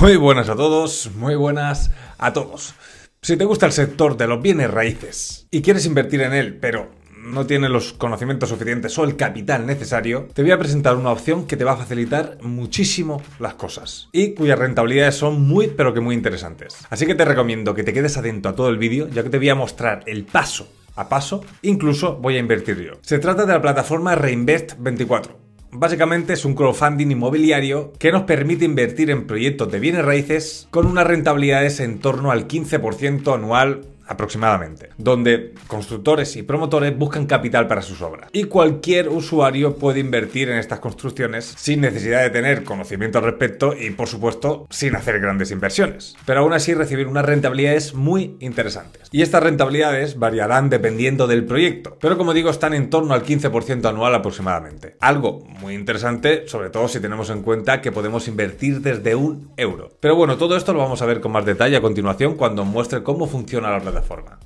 Muy buenas a todos, muy buenas a todos. Si te gusta el sector de los bienes raíces y quieres invertir en él, pero no tienes los conocimientos suficientes o el capital necesario, te voy a presentar una opción que te va a facilitar muchísimo las cosas y cuyas rentabilidades son muy pero que muy interesantes. Así que te recomiendo que te quedes atento a todo el vídeo ya que te voy a mostrar el paso a paso, incluso voy a invertir yo. Se trata de la plataforma Reinvest24 Básicamente es un crowdfunding inmobiliario que nos permite invertir en proyectos de bienes raíces con unas rentabilidades en torno al 15% anual aproximadamente, donde constructores y promotores buscan capital para sus obras. Y cualquier usuario puede invertir en estas construcciones sin necesidad de tener conocimiento al respecto y, por supuesto, sin hacer grandes inversiones. Pero aún así recibir unas rentabilidades muy interesantes. Y estas rentabilidades variarán dependiendo del proyecto, pero como digo, están en torno al 15% anual aproximadamente. Algo muy interesante, sobre todo si tenemos en cuenta que podemos invertir desde un euro. Pero bueno, todo esto lo vamos a ver con más detalle a continuación cuando muestre cómo funciona la plataforma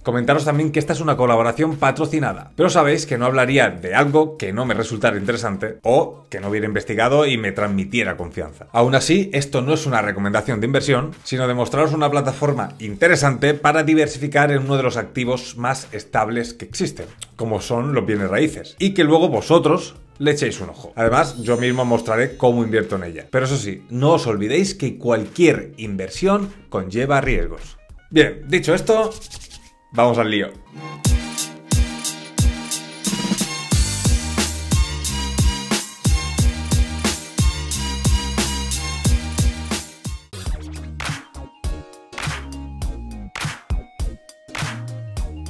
Comentaros también que esta es una colaboración patrocinada, pero sabéis que no hablaría de algo que no me resultara interesante o que no hubiera investigado y me transmitiera confianza. Aún así, esto no es una recomendación de inversión, sino de una plataforma interesante para diversificar en uno de los activos más estables que existen, como son los bienes raíces, y que luego vosotros le echéis un ojo. Además, yo mismo mostraré cómo invierto en ella. Pero eso sí, no os olvidéis que cualquier inversión conlleva riesgos. Bien, dicho esto, vamos al lío.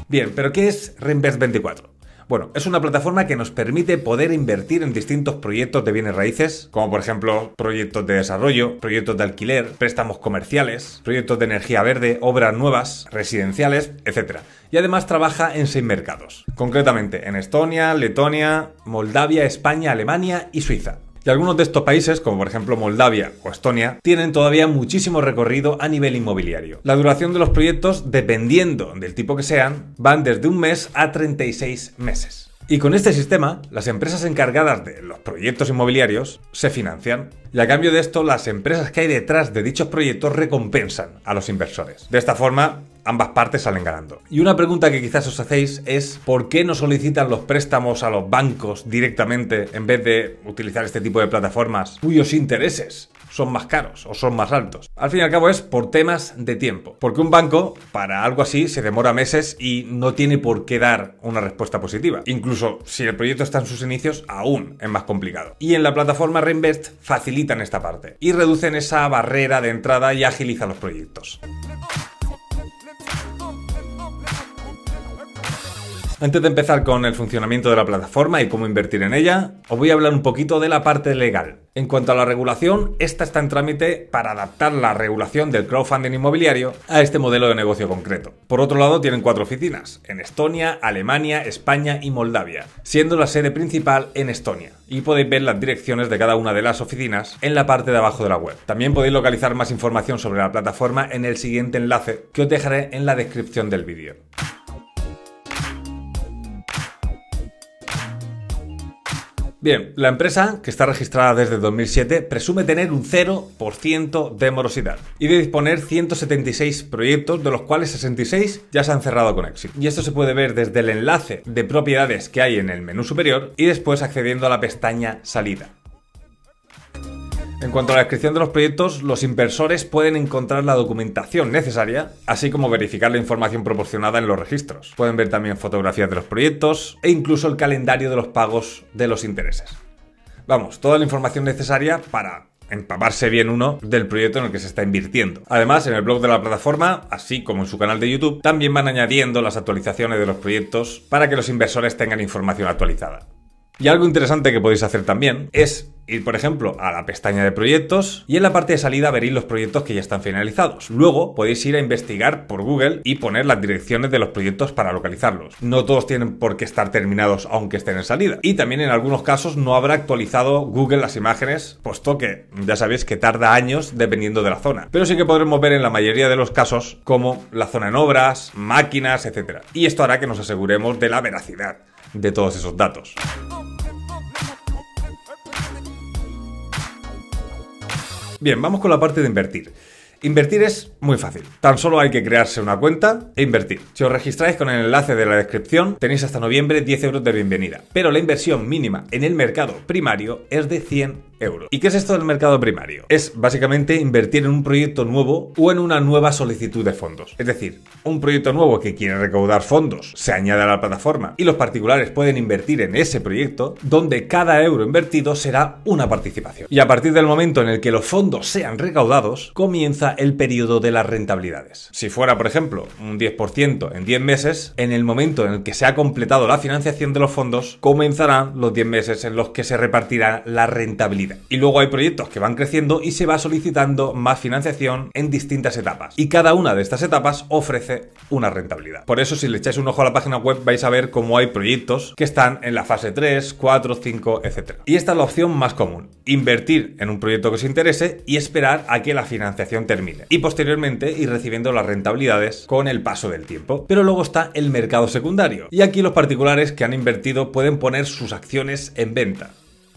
Bien, pero ¿qué es Reinvest 24? Bueno, es una plataforma que nos permite poder invertir en distintos proyectos de bienes raíces, como por ejemplo proyectos de desarrollo, proyectos de alquiler, préstamos comerciales, proyectos de energía verde, obras nuevas, residenciales, etc. Y además trabaja en seis mercados, concretamente en Estonia, Letonia, Moldavia, España, Alemania y Suiza. Y algunos de estos países, como por ejemplo Moldavia o Estonia, tienen todavía muchísimo recorrido a nivel inmobiliario. La duración de los proyectos, dependiendo del tipo que sean, van desde un mes a 36 meses. Y con este sistema, las empresas encargadas de los proyectos inmobiliarios se financian. Y a cambio de esto, las empresas que hay detrás de dichos proyectos recompensan a los inversores. De esta forma, ambas partes salen ganando. Y una pregunta que quizás os hacéis es ¿por qué no solicitan los préstamos a los bancos directamente en vez de utilizar este tipo de plataformas cuyos intereses son más caros o son más altos? Al fin y al cabo es por temas de tiempo. Porque un banco para algo así se demora meses y no tiene por qué dar una respuesta positiva. Incluso si el proyecto está en sus inicios aún es más complicado. Y en la plataforma Reinvest facilitan esta parte y reducen esa barrera de entrada y agilizan los proyectos. Antes de empezar con el funcionamiento de la plataforma y cómo invertir en ella, os voy a hablar un poquito de la parte legal. En cuanto a la regulación, esta está en trámite para adaptar la regulación del crowdfunding inmobiliario a este modelo de negocio concreto. Por otro lado, tienen cuatro oficinas, en Estonia, Alemania, España y Moldavia, siendo la sede principal en Estonia. Y podéis ver las direcciones de cada una de las oficinas en la parte de abajo de la web. También podéis localizar más información sobre la plataforma en el siguiente enlace que os dejaré en la descripción del vídeo. Bien, la empresa, que está registrada desde 2007, presume tener un 0% de morosidad y de disponer 176 proyectos, de los cuales 66 ya se han cerrado con éxito. Y esto se puede ver desde el enlace de propiedades que hay en el menú superior y después accediendo a la pestaña salida. En cuanto a la descripción de los proyectos, los inversores pueden encontrar la documentación necesaria, así como verificar la información proporcionada en los registros. Pueden ver también fotografías de los proyectos e incluso el calendario de los pagos de los intereses. Vamos, toda la información necesaria para empaparse bien uno del proyecto en el que se está invirtiendo. Además, en el blog de la plataforma, así como en su canal de YouTube, también van añadiendo las actualizaciones de los proyectos para que los inversores tengan información actualizada. Y algo interesante que podéis hacer también es ir, por ejemplo, a la pestaña de proyectos y en la parte de salida veréis los proyectos que ya están finalizados. Luego podéis ir a investigar por Google y poner las direcciones de los proyectos para localizarlos. No todos tienen por qué estar terminados aunque estén en salida. Y también en algunos casos no habrá actualizado Google las imágenes, puesto que ya sabéis que tarda años dependiendo de la zona. Pero sí que podremos ver en la mayoría de los casos como la zona en obras, máquinas, etc. Y esto hará que nos aseguremos de la veracidad de todos esos datos. Bien, vamos con la parte de invertir. Invertir es muy fácil. Tan solo hay que crearse una cuenta e invertir. Si os registráis con el enlace de la descripción, tenéis hasta noviembre 10 euros de bienvenida. Pero la inversión mínima en el mercado primario es de 100 ¿Y qué es esto del mercado primario? Es básicamente invertir en un proyecto nuevo o en una nueva solicitud de fondos. Es decir, un proyecto nuevo que quiere recaudar fondos se añade a la plataforma y los particulares pueden invertir en ese proyecto donde cada euro invertido será una participación. Y a partir del momento en el que los fondos sean recaudados, comienza el periodo de las rentabilidades. Si fuera, por ejemplo, un 10% en 10 meses, en el momento en el que se ha completado la financiación de los fondos, comenzarán los 10 meses en los que se repartirá la rentabilidad y luego hay proyectos que van creciendo y se va solicitando más financiación en distintas etapas. Y cada una de estas etapas ofrece una rentabilidad. Por eso si le echáis un ojo a la página web vais a ver cómo hay proyectos que están en la fase 3, 4, 5, etc. Y esta es la opción más común. Invertir en un proyecto que os interese y esperar a que la financiación termine. Y posteriormente ir recibiendo las rentabilidades con el paso del tiempo. Pero luego está el mercado secundario. Y aquí los particulares que han invertido pueden poner sus acciones en venta.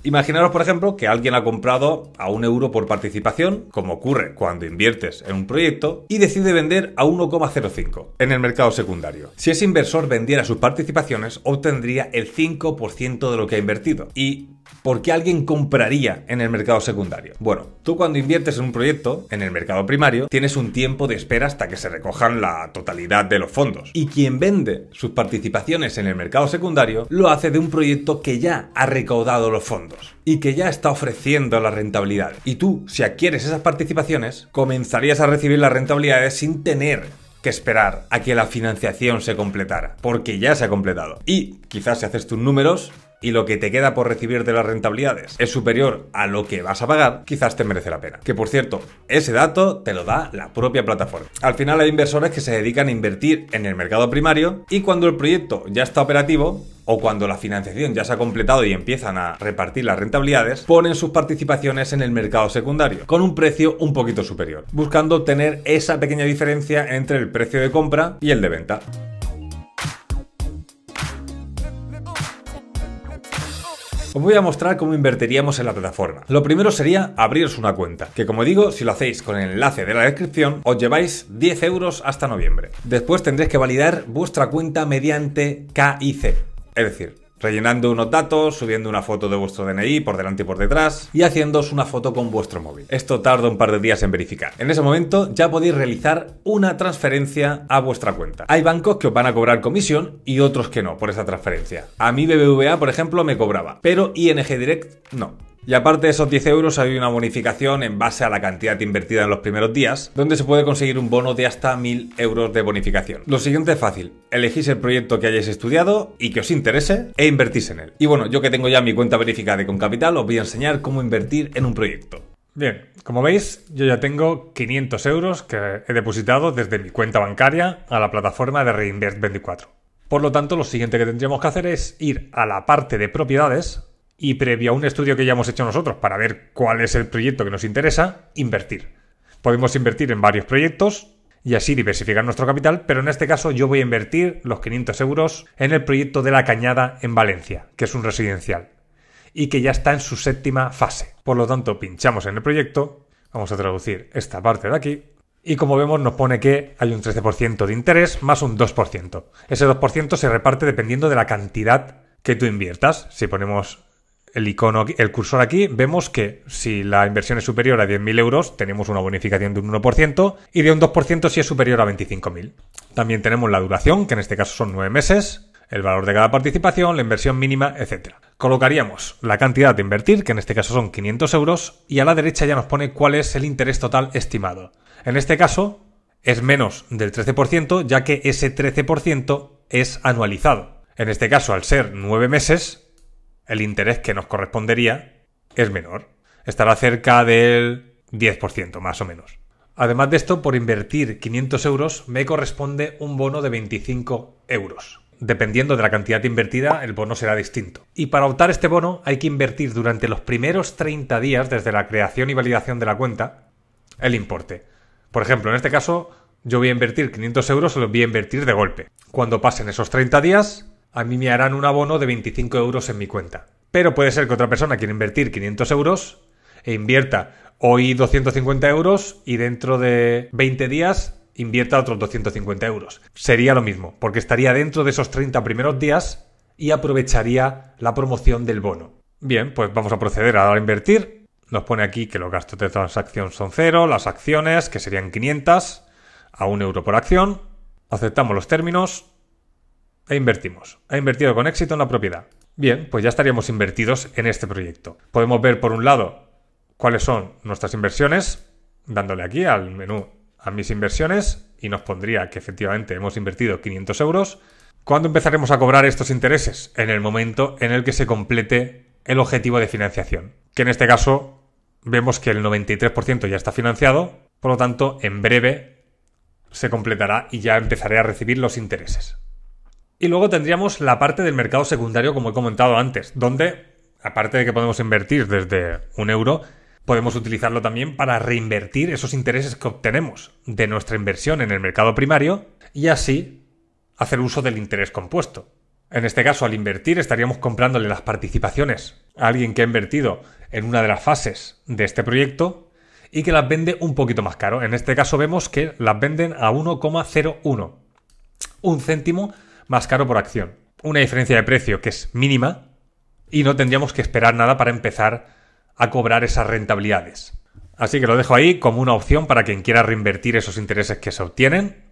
Imaginaros, por ejemplo, que alguien ha comprado a un euro por participación, como ocurre cuando inviertes en un proyecto, y decide vender a 1,05 en el mercado secundario. Si ese inversor vendiera sus participaciones, obtendría el 5% de lo que ha invertido. Y ¿Por qué alguien compraría en el mercado secundario? Bueno, tú cuando inviertes en un proyecto, en el mercado primario, tienes un tiempo de espera hasta que se recojan la totalidad de los fondos. Y quien vende sus participaciones en el mercado secundario lo hace de un proyecto que ya ha recaudado los fondos y que ya está ofreciendo la rentabilidad. Y tú, si adquieres esas participaciones, comenzarías a recibir las rentabilidades sin tener que esperar a que la financiación se completara, porque ya se ha completado. Y quizás si haces tus números, y lo que te queda por recibir de las rentabilidades es superior a lo que vas a pagar, quizás te merece la pena. Que por cierto, ese dato te lo da la propia plataforma. Al final hay inversores que se dedican a invertir en el mercado primario y cuando el proyecto ya está operativo, o cuando la financiación ya se ha completado y empiezan a repartir las rentabilidades, ponen sus participaciones en el mercado secundario, con un precio un poquito superior, buscando obtener esa pequeña diferencia entre el precio de compra y el de venta. Os voy a mostrar cómo invertiríamos en la plataforma. Lo primero sería abriros una cuenta, que como digo, si lo hacéis con el enlace de la descripción, os lleváis 10 euros hasta noviembre. Después tendréis que validar vuestra cuenta mediante KIC, es decir, rellenando unos datos, subiendo una foto de vuestro DNI por delante y por detrás y haciéndoos una foto con vuestro móvil. Esto tarda un par de días en verificar. En ese momento ya podéis realizar una transferencia a vuestra cuenta. Hay bancos que os van a cobrar comisión y otros que no por esa transferencia. A mí BBVA, por ejemplo, me cobraba, pero ING Direct no. Y aparte de esos 10 euros hay una bonificación en base a la cantidad invertida en los primeros días, donde se puede conseguir un bono de hasta 1000 euros de bonificación. Lo siguiente es fácil, elegís el proyecto que hayáis estudiado y que os interese e invertís en él. Y bueno, yo que tengo ya mi cuenta verificada con capital, os voy a enseñar cómo invertir en un proyecto. Bien, como veis, yo ya tengo 500 euros que he depositado desde mi cuenta bancaria a la plataforma de Reinvest24. Por lo tanto, lo siguiente que tendríamos que hacer es ir a la parte de propiedades, y previo a un estudio que ya hemos hecho nosotros para ver cuál es el proyecto que nos interesa, invertir. Podemos invertir en varios proyectos y así diversificar nuestro capital, pero en este caso yo voy a invertir los 500 euros en el proyecto de La Cañada en Valencia, que es un residencial y que ya está en su séptima fase. Por lo tanto, pinchamos en el proyecto, vamos a traducir esta parte de aquí y como vemos nos pone que hay un 13% de interés más un 2%. Ese 2% se reparte dependiendo de la cantidad que tú inviertas. Si ponemos el icono, el cursor aquí, vemos que si la inversión es superior a 10.000 euros, tenemos una bonificación de un 1% y de un 2% si es superior a 25.000. También tenemos la duración, que en este caso son 9 meses, el valor de cada participación, la inversión mínima, etc. Colocaríamos la cantidad de invertir, que en este caso son 500 euros, y a la derecha ya nos pone cuál es el interés total estimado. En este caso es menos del 13%, ya que ese 13% es anualizado. En este caso, al ser 9 meses, el interés que nos correspondería es menor. Estará cerca del 10% más o menos. Además de esto, por invertir 500 euros me corresponde un bono de 25 euros. Dependiendo de la cantidad invertida, el bono será distinto. Y para optar este bono hay que invertir durante los primeros 30 días desde la creación y validación de la cuenta el importe. Por ejemplo, en este caso, yo voy a invertir 500 euros o los voy a invertir de golpe. Cuando pasen esos 30 días, a mí me harán un abono de 25 euros en mi cuenta. Pero puede ser que otra persona quiera invertir 500 euros e invierta hoy 250 euros y dentro de 20 días invierta otros 250 euros. Sería lo mismo, porque estaría dentro de esos 30 primeros días y aprovecharía la promoción del bono. Bien, pues vamos a proceder a invertir. Nos pone aquí que los gastos de transacción son cero, las acciones, que serían 500, a 1 euro por acción. Aceptamos los términos e invertimos. Ha invertido con éxito en la propiedad. Bien, pues ya estaríamos invertidos en este proyecto. Podemos ver, por un lado, cuáles son nuestras inversiones, dándole aquí al menú a mis inversiones, y nos pondría que efectivamente hemos invertido 500 euros. ¿Cuándo empezaremos a cobrar estos intereses? En el momento en el que se complete el objetivo de financiación, que en este caso vemos que el 93% ya está financiado, por lo tanto, en breve se completará y ya empezaré a recibir los intereses. Y luego tendríamos la parte del mercado secundario, como he comentado antes, donde, aparte de que podemos invertir desde un euro, podemos utilizarlo también para reinvertir esos intereses que obtenemos de nuestra inversión en el mercado primario y así hacer uso del interés compuesto. En este caso, al invertir, estaríamos comprándole las participaciones a alguien que ha invertido en una de las fases de este proyecto y que las vende un poquito más caro. En este caso vemos que las venden a 1,01, un céntimo más caro por acción. Una diferencia de precio que es mínima y no tendríamos que esperar nada para empezar a cobrar esas rentabilidades. Así que lo dejo ahí como una opción para quien quiera reinvertir esos intereses que se obtienen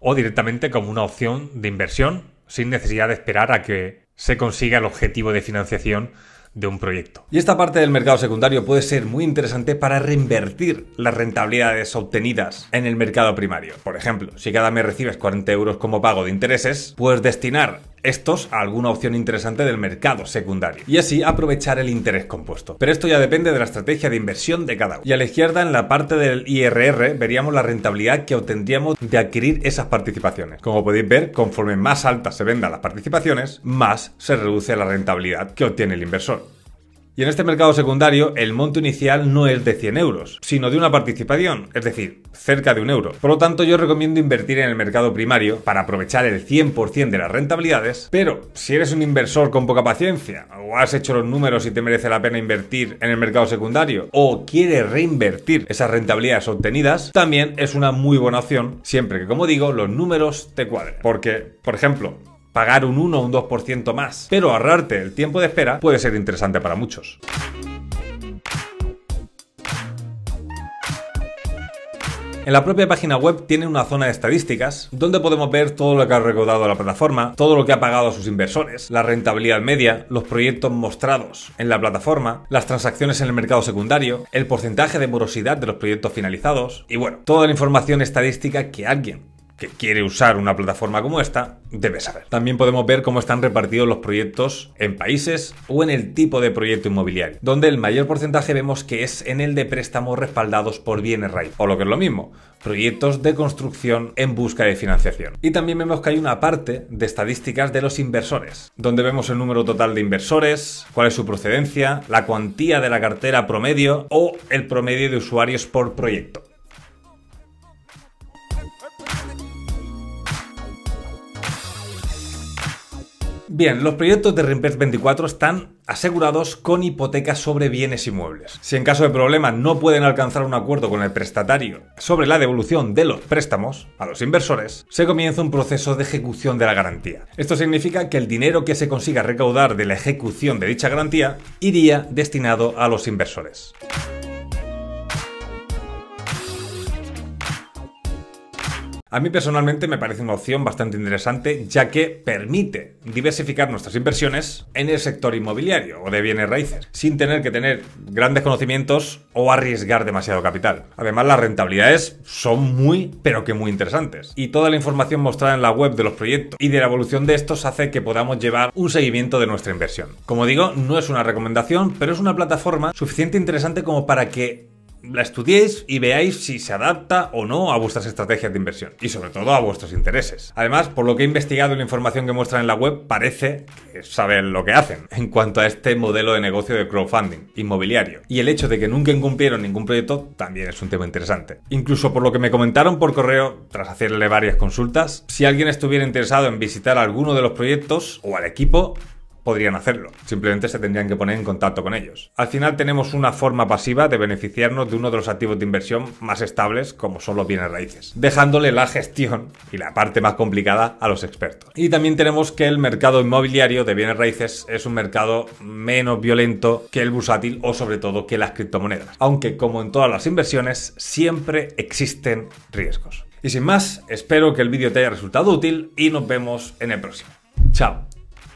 o directamente como una opción de inversión sin necesidad de esperar a que se consiga el objetivo de financiación de un proyecto. Y esta parte del mercado secundario puede ser muy interesante para reinvertir las rentabilidades obtenidas en el mercado primario. Por ejemplo, si cada mes recibes 40 euros como pago de intereses, puedes destinar estos a alguna opción interesante del mercado secundario y así aprovechar el interés compuesto. Pero esto ya depende de la estrategia de inversión de cada uno. Y a la izquierda, en la parte del IRR, veríamos la rentabilidad que obtendríamos de adquirir esas participaciones. Como podéis ver, conforme más altas se vendan las participaciones, más se reduce la rentabilidad que obtiene el inversor. Y en este mercado secundario, el monto inicial no es de 100 euros, sino de una participación, es decir, cerca de un euro. Por lo tanto, yo recomiendo invertir en el mercado primario para aprovechar el 100% de las rentabilidades, pero si eres un inversor con poca paciencia, o has hecho los números y te merece la pena invertir en el mercado secundario, o quiere reinvertir esas rentabilidades obtenidas, también es una muy buena opción, siempre que, como digo, los números te cuadren. Porque, por ejemplo, pagar un 1 o un 2% más, pero ahorrarte el tiempo de espera puede ser interesante para muchos. En la propia página web tiene una zona de estadísticas donde podemos ver todo lo que ha recaudado la plataforma, todo lo que ha pagado a sus inversores, la rentabilidad media, los proyectos mostrados en la plataforma, las transacciones en el mercado secundario, el porcentaje de morosidad de los proyectos finalizados y bueno, toda la información estadística que alguien que quiere usar una plataforma como esta debe saber. También podemos ver cómo están repartidos los proyectos en países o en el tipo de proyecto inmobiliario, donde el mayor porcentaje vemos que es en el de préstamos respaldados por bienes raíz, o lo que es lo mismo, proyectos de construcción en busca de financiación. Y también vemos que hay una parte de estadísticas de los inversores, donde vemos el número total de inversores, cuál es su procedencia, la cuantía de la cartera promedio o el promedio de usuarios por proyecto. Bien, los proyectos de Reinvest 24 están asegurados con hipotecas sobre bienes inmuebles. Si en caso de problema no pueden alcanzar un acuerdo con el prestatario sobre la devolución de los préstamos a los inversores, se comienza un proceso de ejecución de la garantía. Esto significa que el dinero que se consiga recaudar de la ejecución de dicha garantía iría destinado a los inversores. A mí personalmente me parece una opción bastante interesante ya que permite diversificar nuestras inversiones en el sector inmobiliario o de bienes raíces, sin tener que tener grandes conocimientos o arriesgar demasiado capital. Además, las rentabilidades son muy, pero que muy interesantes. Y toda la información mostrada en la web de los proyectos y de la evolución de estos hace que podamos llevar un seguimiento de nuestra inversión. Como digo, no es una recomendación, pero es una plataforma suficiente interesante como para que la estudiéis y veáis si se adapta o no a vuestras estrategias de inversión y sobre todo a vuestros intereses. Además, por lo que he investigado la información que muestran en la web, parece que saben lo que hacen en cuanto a este modelo de negocio de crowdfunding inmobiliario. Y el hecho de que nunca incumplieron ningún proyecto también es un tema interesante. Incluso por lo que me comentaron por correo tras hacerle varias consultas, si alguien estuviera interesado en visitar alguno de los proyectos o al equipo, podrían hacerlo. Simplemente se tendrían que poner en contacto con ellos. Al final tenemos una forma pasiva de beneficiarnos de uno de los activos de inversión más estables como son los bienes raíces, dejándole la gestión y la parte más complicada a los expertos. Y también tenemos que el mercado inmobiliario de bienes raíces es un mercado menos violento que el bursátil o sobre todo que las criptomonedas. Aunque como en todas las inversiones siempre existen riesgos. Y sin más, espero que el vídeo te haya resultado útil y nos vemos en el próximo. Chao.